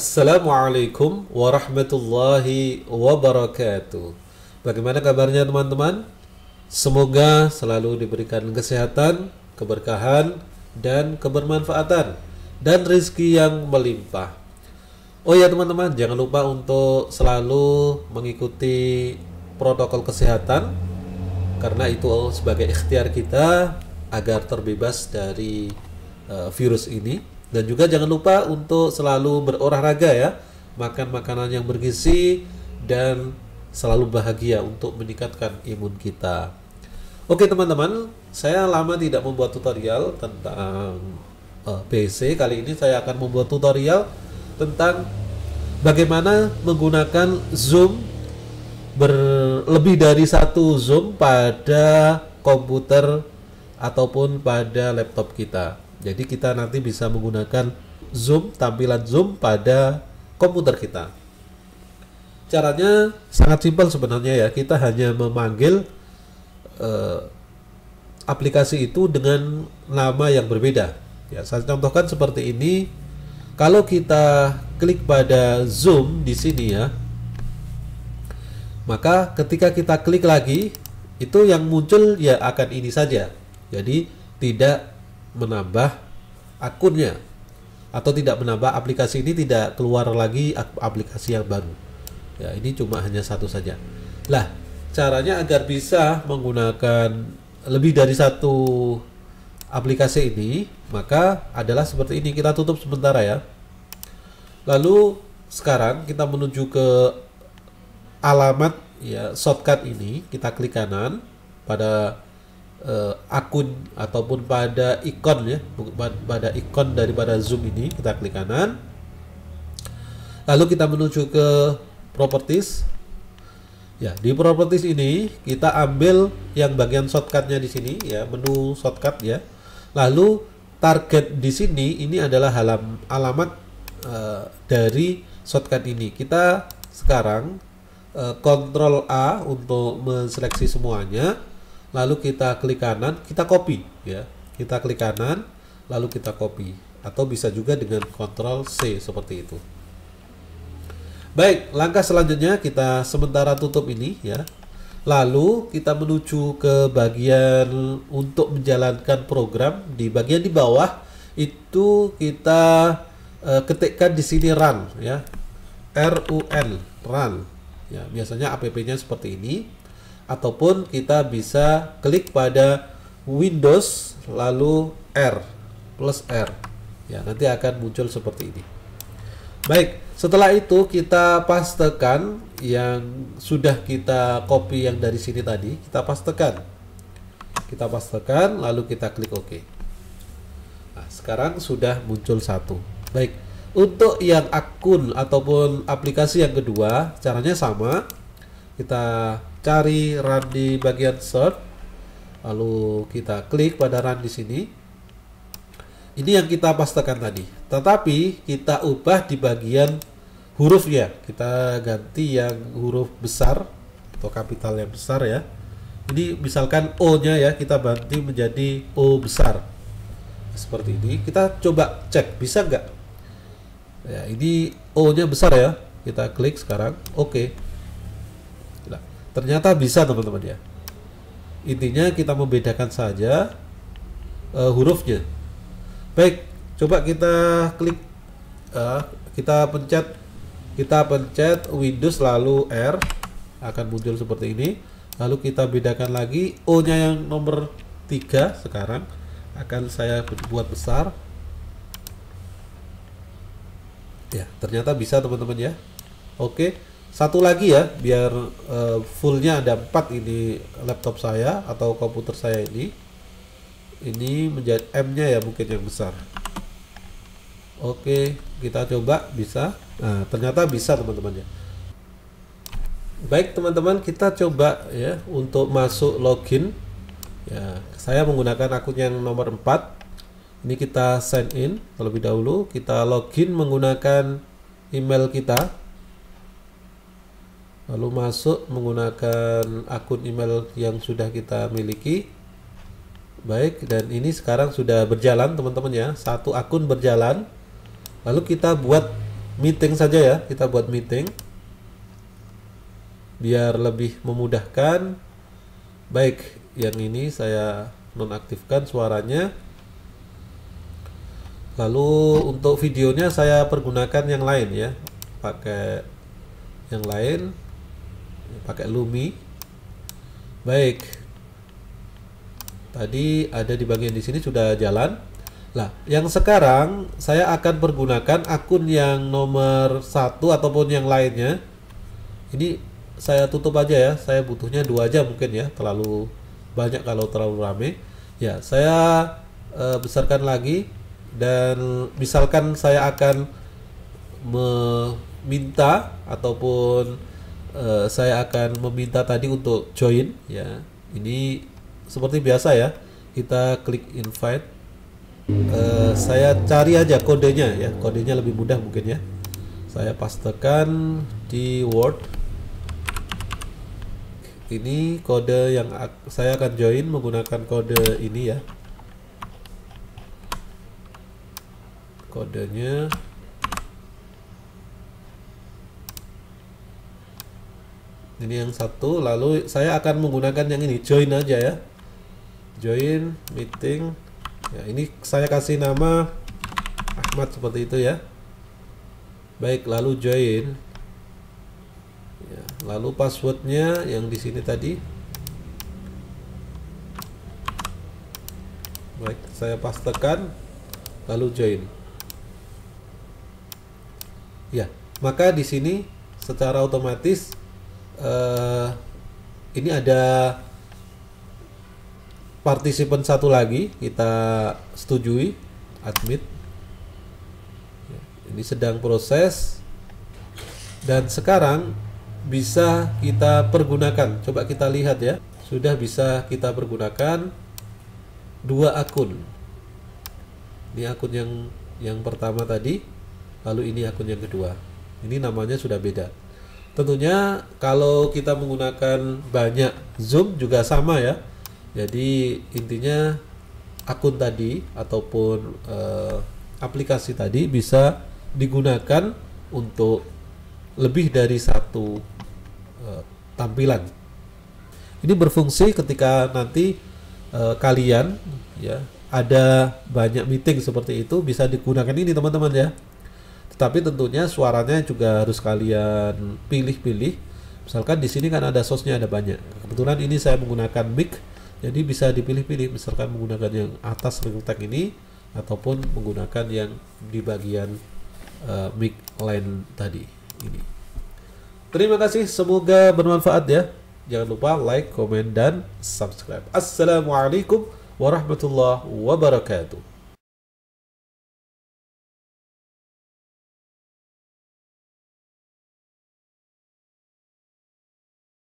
Assalamualaikum warahmatullahi wabarakatuh. Bagaimana kabarnya teman-teman? Semoga selalu diberikan kesehatan, keberkahan, dan kebermanfaatan dan rezeki yang melimpah. Oh ya teman-teman, jangan lupa untuk selalu mengikuti protokol kesehatan karena itu sebagai ikhtiar kita agar terbebas dari uh, virus ini dan juga jangan lupa untuk selalu berolahraga ya, makan makanan yang bergizi dan selalu bahagia untuk meningkatkan imun kita. Oke teman-teman, saya lama tidak membuat tutorial tentang uh, eh, BC. Kali ini saya akan membuat tutorial tentang bagaimana menggunakan zoom berlebih dari satu zoom pada komputer ataupun pada laptop kita. Jadi kita nanti bisa menggunakan zoom, tampilan zoom pada komputer kita. Caranya sangat simpel sebenarnya ya. Kita hanya memanggil eh, aplikasi itu dengan nama yang berbeda. Ya, saya contohkan seperti ini. Kalau kita klik pada zoom di sini ya, maka ketika kita klik lagi itu yang muncul ya akan ini saja jadi tidak menambah akunnya atau tidak menambah aplikasi ini tidak keluar lagi aplikasi yang baru. Ya, ini cuma hanya satu saja. Lah, caranya agar bisa menggunakan lebih dari satu aplikasi ini, maka adalah seperti ini. Kita tutup sementara ya. Lalu sekarang kita menuju ke alamat ya shortcut ini, kita klik kanan pada uh, akun ataupun pada ikon ya pada ikon daripada zoom ini kita klik kanan lalu kita menuju ke properties ya di properties ini kita ambil yang bagian shortcutnya di sini ya menu shortcut ya lalu target di sini ini adalah halam, alamat uh, dari shortcut ini kita sekarang eh, Ctrl A untuk menseleksi semuanya lalu kita klik kanan, kita copy ya. Kita klik kanan, lalu kita copy atau bisa juga dengan Ctrl C seperti itu. Baik, langkah selanjutnya kita sementara tutup ini ya. Lalu kita menuju ke bagian untuk menjalankan program di bagian di bawah itu kita e, ketikkan di sini run ya. R U N run. Ya, biasanya app-nya seperti ini ataupun kita bisa klik pada Windows lalu R plus R ya nanti akan muncul seperti ini baik setelah itu kita pastekan yang sudah kita copy yang dari sini tadi kita pastekan kita pastekan lalu kita klik OK nah, sekarang sudah muncul satu baik untuk yang akun ataupun aplikasi yang kedua caranya sama kita cari run di bagian search lalu kita klik pada run di sini ini yang kita pastikan tadi tetapi kita ubah di bagian huruf ya kita ganti yang huruf besar atau kapital yang besar ya ini misalkan O nya ya kita ganti menjadi O besar seperti ini kita coba cek bisa nggak ya ini O nya besar ya kita klik sekarang oke okay. Ternyata bisa teman-teman ya. Intinya kita membedakan saja uh, hurufnya. Baik, coba kita klik uh, kita pencet kita pencet Windows lalu R akan muncul seperti ini. Lalu kita bedakan lagi O-nya yang nomor 3 sekarang akan saya buat besar. Ya, ternyata bisa teman-teman ya. Oke. Okay satu lagi ya, biar uh, fullnya ada empat ini laptop saya atau komputer saya ini. Ini menjadi M-nya ya mungkin yang besar. Oke, kita coba bisa. Nah, ternyata bisa teman-teman ya. Baik teman-teman, kita coba ya untuk masuk login. Ya, saya menggunakan akun yang nomor 4 ini kita sign in terlebih dahulu kita login menggunakan email kita lalu masuk menggunakan akun email yang sudah kita miliki baik dan ini sekarang sudah berjalan teman-teman ya satu akun berjalan lalu kita buat meeting saja ya kita buat meeting biar lebih memudahkan baik yang ini saya nonaktifkan suaranya lalu untuk videonya saya pergunakan yang lain ya pakai yang lain pakai Lumi. Baik. Tadi ada di bagian di sini sudah jalan. lah yang sekarang saya akan pergunakan akun yang nomor satu ataupun yang lainnya. Ini saya tutup aja ya. Saya butuhnya dua aja mungkin ya. Terlalu banyak kalau terlalu rame. Ya, saya e, besarkan lagi dan misalkan saya akan meminta ataupun Eh, saya akan meminta tadi untuk join ya. Ini seperti biasa ya. Kita klik invite. Uh, saya cari aja kodenya ya. Kodenya lebih mudah mungkin ya. Saya pastekan di Word. Ini kode yang saya akan join menggunakan kode ini ya. Kodenya ini yang satu lalu saya akan menggunakan yang ini join aja ya join meeting ya ini saya kasih nama Ahmad seperti itu ya baik lalu join ya, lalu passwordnya yang di sini tadi baik saya pastekan lalu join ya maka di sini secara otomatis uh, ini ada partisipan satu lagi kita setujui admit ya, ini sedang proses dan sekarang bisa kita pergunakan coba kita lihat ya sudah bisa kita pergunakan dua akun ini akun yang yang pertama tadi lalu ini akun yang kedua ini namanya sudah beda Tentunya kalau kita menggunakan banyak Zoom juga sama ya. Jadi intinya akun tadi ataupun eh, aplikasi tadi bisa digunakan untuk lebih dari satu eh, tampilan. Ini berfungsi ketika nanti eh, kalian ya ada banyak meeting seperti itu bisa digunakan ini teman-teman ya tapi tentunya suaranya juga harus kalian pilih-pilih misalkan di sini kan ada sosnya ada banyak kebetulan ini saya menggunakan mic jadi bisa dipilih-pilih misalkan menggunakan yang atas ring ini ataupun menggunakan yang di bagian uh, mic line tadi ini terima kasih semoga bermanfaat ya jangan lupa like, komen, dan subscribe. Assalamualaikum warahmatullahi wabarakatuh.